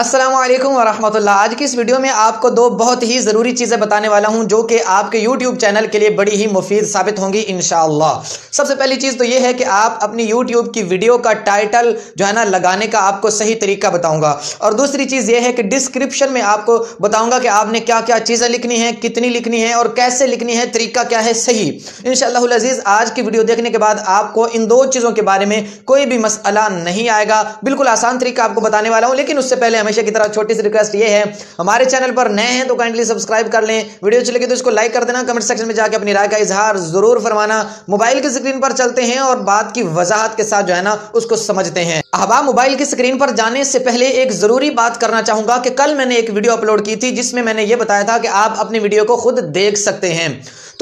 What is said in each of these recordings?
असलम वरहमल आज की इस वीडियो में आपको दो बहुत ही ज़रूरी चीज़ें बताने वाला हूँ जो कि आपके YouTube चैनल के लिए बड़ी ही मुफीद साबित होंगी इन सबसे पहली चीज़ तो ये है कि आप अपनी YouTube की वीडियो का टाइटल जो है ना लगाने का आपको सही तरीका बताऊँगा और दूसरी चीज़ ये है कि डिस्क्रिप्शन में आपको बताऊँगा कि आपने क्या क्या चीज़ें लिखनी है कितनी लिखनी है और कैसे लिखनी है तरीका क्या है सही इन शजीज़ आज की वीडियो देखने के बाद आपको इन दो चीज़ों के बारे में कोई भी मसला नहीं आएगा बिल्कुल आसान तरीका आपको बताने वाला हूँ लेकिन उससे पहले हमेशा की तरह छोटी सी रिक्वेस्ट ये है हमारे चैनल पर नए हैं तो काइंडली सब्सक्राइब कर लें वीडियो अच्छी लगी तो इसको लाइक कर देना कमेंट सेक्शन में जाकर अपनी राय का इजहार जरूर फरमाना मोबाइल की स्क्रीन पर चलते हैं और बात की वजाहत के साथ जो है ना उसको समझते हैं हवा मोबाइल की स्क्रीन पर जाने से पहले एक जरूरी बात करना चाहूंगा कि कल मैंने एक वीडियो अपलोड की थी जिसमें मैंने ये बताया था कि आप अपनी वीडियो को खुद देख सकते हैं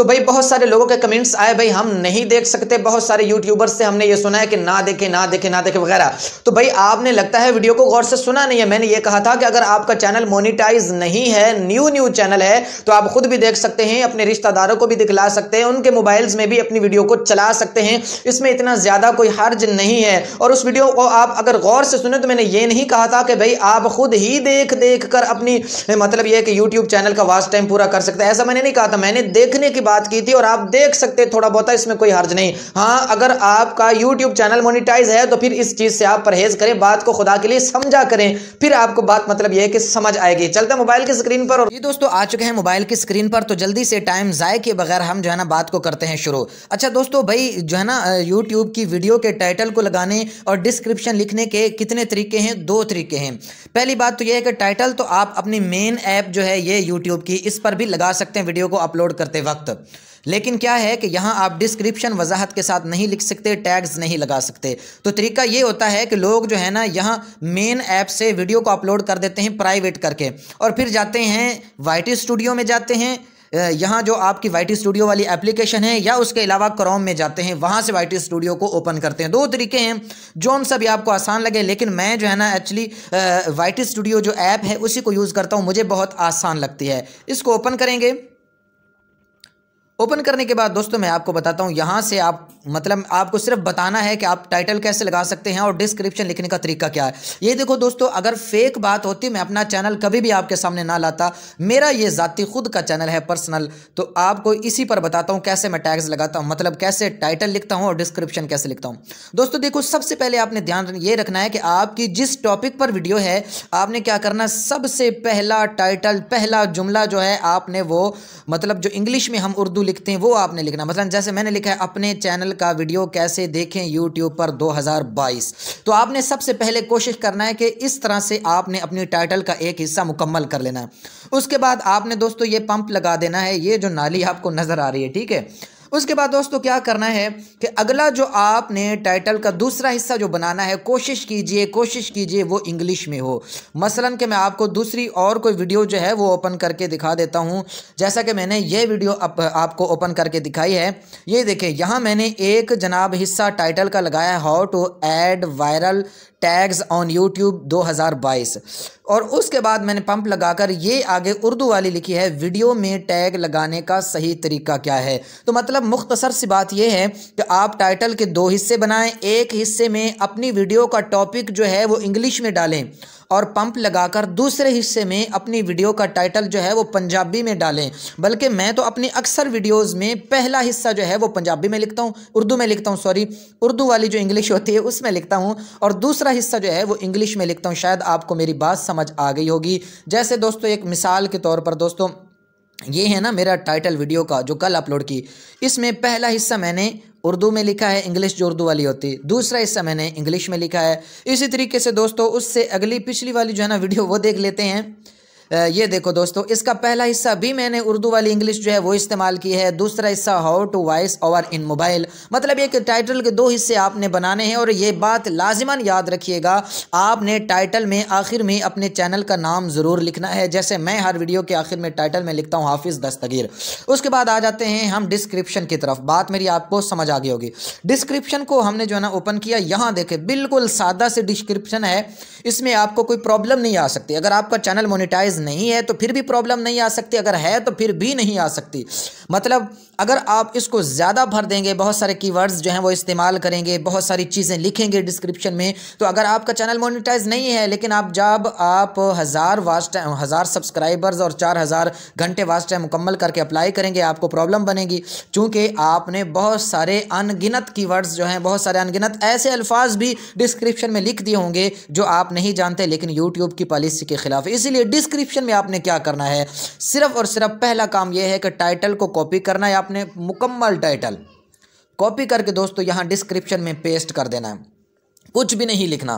तो भाई बहुत सारे लोगों के कमेंट्स आए भाई हम नहीं देख सकते बहुत सारे यूट्यूबर्स से हमने ये सुना है कि ना देखे ना देखे ना देखे वगैरह तो भाई आपने लगता है वीडियो को गौर से सुना नहीं है मैंने ये कहा था कि अगर आपका चैनल मोनिटाइज नहीं है न्यू न्यू चैनल है तो आप खुद भी देख सकते हैं अपने रिश्तेदारों को भी दिखला सकते हैं उनके मोबाइल्स में भी अपनी वीडियो को चला सकते हैं इसमें इतना ज़्यादा कोई हर्ज नहीं है और उस वीडियो को आप अगर गौर से सुने तो मैंने ये नहीं कहा था कि भाई आप खुद ही देख देख कर अपनी मतलब यह कि यूट्यूब चैनल का वास्ट टाइम पूरा कर सकते हैं ऐसा मैंने नहीं कहा था मैंने देखने की बात की थी और आप देख सकते थोड़ा बहुत इसमें कोई हर्ज नहीं हाँ अगर आपका यूट्यूब चैनल मोनिटाइज है तो फिर इस चीज़ से आप परहेज करें बात को खुदा के लिए समझा करें फिर आपको बात मतलब यह है कि समझ आएगी चलते मोबाइल की स्क्रीन पर और ये दोस्तों आ चुके हैं मोबाइल की स्क्रीन पर तो जल्दी से टाइम जाए के बगैर हम जो है ना बात को करते हैं शुरू अच्छा दोस्तों भाई जो है ना यूट्यूब की वीडियो के टाइटल को लगाने और डिस्क्रिप्शन लिखने के कितने तरीके हैं दो तरीके हैं पहली बात तो यह है कि टाइटल तो आप अपनी मेन ऐप जो है ये यूट्यूब की इस पर भी लगा सकते हैं वीडियो को अपलोड करते वक्त लेकिन क्या है कि यहाँ आप डिस्क्रिप्शन वजाहत के साथ नहीं लिख सकते टैग्स नहीं लगा सकते तो तरीका ये होता है कि लोग जो है ना यहाँ मेन ऐप से वीडियो को अपलोड कर देते हैं प्राइवेट करके और फिर जाते हैं वाई स्टूडियो में जाते हैं यहाँ जो आपकी वाई स्टूडियो वाली एप्लीकेशन है या उसके अलावा क्रोम में जाते हैं वहाँ से वाई स्टूडियो को ओपन करते हैं दो तरीके हैं जो उन सभी आपको आसान लगे लेकिन मैं जो है ना एक्चुअली वाई स्टूडियो जो ऐप है उसी को यूज़ करता हूँ मुझे बहुत आसान लगती है इसको ओपन करेंगे ओपन करने के बाद दोस्तों मैं आपको बताता हूँ यहाँ से आप मतलब आपको सिर्फ बताना है कि आप टाइटल कैसे लगा सकते हैं और डिस्क्रिप्शन लिखने का तरीका क्या है ये देखो दोस्तों अगर फेक बात होती मैं अपना चैनल कभी भी आपके सामने ना लाता मेरा ये ज़ाती खुद का चैनल है पर्सनल तो आपको इसी पर बताता हूँ कैसे मैं टैग्स लगाता हूँ मतलब कैसे टाइटल लिखता हूँ और डिस्क्रिप्शन कैसे लिखता हूँ दोस्तों देखो सबसे पहले आपने ध्यान ये रखना है कि आपकी जिस टॉपिक पर वीडियो है आपने क्या करना सबसे पहला टाइटल पहला जुमला जो है आपने वो मतलब जो इंग्लिश में हम उर्दू लिखते हैं वो आपने लिखना मतलब जैसे मैंने लिखा है अपने चैनल का वीडियो कैसे देखें यूट्यूब पर 2022 तो आपने सबसे पहले कोशिश करना है कि इस तरह से आपने अपनी टाइटल का एक हिस्सा मुकम्मल कर लेना है उसके बाद आपने दोस्तों ये पंप लगा देना है ये जो नाली आपको नज़र आ रही है ठीक है उसके बाद दोस्तों क्या करना है कि अगला जो आपने टाइटल का दूसरा हिस्सा जो बनाना है कोशिश कीजिए कोशिश कीजिए वो इंग्लिश में हो मसलन कि मैं आपको दूसरी और कोई वीडियो जो है वो ओपन करके दिखा देता हूँ जैसा कि मैंने ये वीडियो अप, आपको ओपन करके दिखाई है ये देखें यहाँ मैंने एक जनाब हिस्सा टाइटल का लगाया है how to add viral tags on YouTube 2022 और उसके बाद मैंने पंप लगाकर ये आगे उर्दू वाली लिखी है वीडियो में टैग लगाने का सही तरीका क्या है तो मतलब मतलब मुख्तसर सी बात यह है कि आप टाइटल के दो हिस्से बनाएं एक हिस्से में अपनी वीडियो का टॉपिक जो है वो इंग्लिश में डालें और पंप लगाकर दूसरे हिस्से में अपनी वीडियो का टाइटल जो है वो पंजाबी में डालें बल्कि मैं तो अपनी अक्सर वीडियोस में पहला हिस्सा जो है वो पंजाबी में लिखता हूँ उर्दू में लिखता हूँ सॉरी उर्दू वाली जो इंग्लिश होती है उसमें लिखता हूँ और दूसरा हिस्सा जो है वो इंग्लिश में लिखता हूँ शायद आपको मेरी बात समझ आ गई होगी जैसे दोस्तों एक मिसाल के तौर पर दोस्तों ये है ना मेरा टाइटल वीडियो का जो कल अपलोड की इसमें पहला हिस्सा मैंने उर्दू में लिखा है इंग्लिश जो उर्दू वाली होती दूसरा हिस्सा मैंने इंग्लिश में लिखा है इसी तरीके से दोस्तों उससे अगली पिछली वाली जो है ना वीडियो वो देख लेते हैं ये देखो दोस्तों इसका पहला हिस्सा भी मैंने उर्दू वाली इंग्लिश जो है वो इस्तेमाल की है दूसरा हिस्सा how to voice over in mobile मतलब एक टाइटल के दो हिस्से आपने बनाने हैं और ये बात लाजिमन याद रखिएगा आपने टाइटल में आखिर में अपने चैनल का नाम ज़रूर लिखना है जैसे मैं हर वीडियो के आखिर में टाइटल में लिखता हूँ हाफिज़ दस्तगीर उसके बाद आ जाते हैं हम डिस्क्रिप्शन की तरफ बात मेरी आपको समझ आ गई होगी डिस्क्रिप्शन को हमने जो है ना ओपन किया यहाँ देखे बिल्कुल सादा से डिस्क्रिप्शन है इसमें आपको कोई प्रॉब्लम नहीं आ सकती अगर आपका चैनल मोनिटाइज नहीं है तो फिर भी प्रॉब्लम नहीं आ सकती अगर है तो फिर भी नहीं आ सकती मतलब अगर आप इसको ज़्यादा भर देंगे बहुत सारे कीवर्ड्स जो हैं वो इस्तेमाल करेंगे बहुत सारी चीज़ें लिखेंगे डिस्क्रिप्शन में तो अगर आपका चैनल मोनिटाइज नहीं है लेकिन आप जब आप हज़ार वाच टाइम हज़ार सब्सक्राइबर्स और चार हज़ार घंटे वाच टाइम मुकम्मल करके अप्लाई करेंगे आपको प्रॉब्लम बनेगी चूँकि आपने बहुत सारे अनगिनत की जो हैं बहुत सारे अनगिनत ऐसे अल्फाज भी डिस्क्रिप्शन में लिख दिए होंगे जो आप नहीं जानते लेकिन यूट्यूब की पॉलिसी के ख़िलाफ़ इसीलिए डिस्क्रिप्शन में आपने क्या करना है सिर्फ और सिर्फ पहला काम यह है कि टाइटल को कॉपी करना है आप आपने मुकम्मल टाइटल कॉपी करके दोस्तों यहाँ डिस्क्रिप्शन में पेस्ट कर देना है कुछ भी नहीं लिखना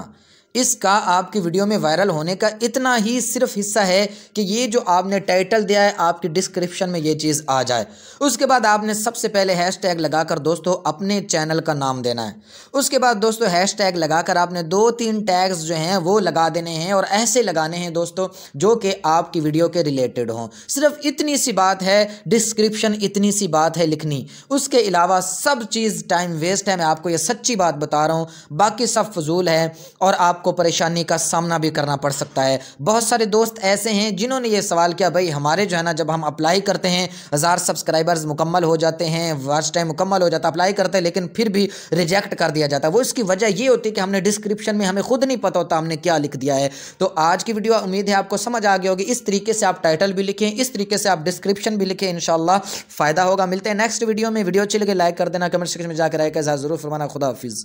इसका आपकी वीडियो में वायरल होने का इतना ही सिर्फ हिस्सा है कि ये जो आपने टाइटल दिया है आपकी डिस्क्रिप्शन में ये चीज़ आ जाए उसके बाद आपने सबसे पहले हैशटैग लगाकर दोस्तों अपने चैनल का नाम देना है उसके बाद दोस्तों हैशटैग लगाकर आपने दो तीन टैग्स जो हैं वो लगा देने हैं और ऐसे लगाने हैं दोस्तों जो कि आपकी वीडियो के रिलेटेड हों सिर्फ इतनी सी बात है डिस्क्रिप्शन इतनी सी बात है लिखनी उसके अलावा सब चीज़ टाइम वेस्ट है मैं आपको ये सच्ची बात बता रहा हूँ बाकी सब फजूल है और आप आपको परेशानी का सामना भी करना पड़ सकता है बहुत सारे दोस्त ऐसे हैं जिन्होंने ये सवाल किया भाई हमारे जो है ना जब हम अप्लाई करते हैं हज़ार सब्सक्राइबर्स मुकम्मल हो जाते हैं वाच टाइम मुकम्मल हो जाता है अप्लाई करते हैं लेकिन फिर भी रिजेक्ट कर दिया जाता है वो इसकी वजह ये होती है कि हमने डिस्क्रिप्शन में हमें खुद नहीं पता होता हमने क्या लिख दिया है तो आज की वीडियो उम्मीद है आपको समझ आ गया होगी इस तरीके से आप टाइटल भी लिखें इस तरीके से आप डिस्क्रिप्शन भी लिखें इनशाला फ़ायदा होगा मिलते हैं नेक्स्ट वीडियो में वीडियो अच्छी लगे लाइक कर देना कमेंट सेक्शन में जाकर आएगा जरूर फरमाना खुदा हाफिज़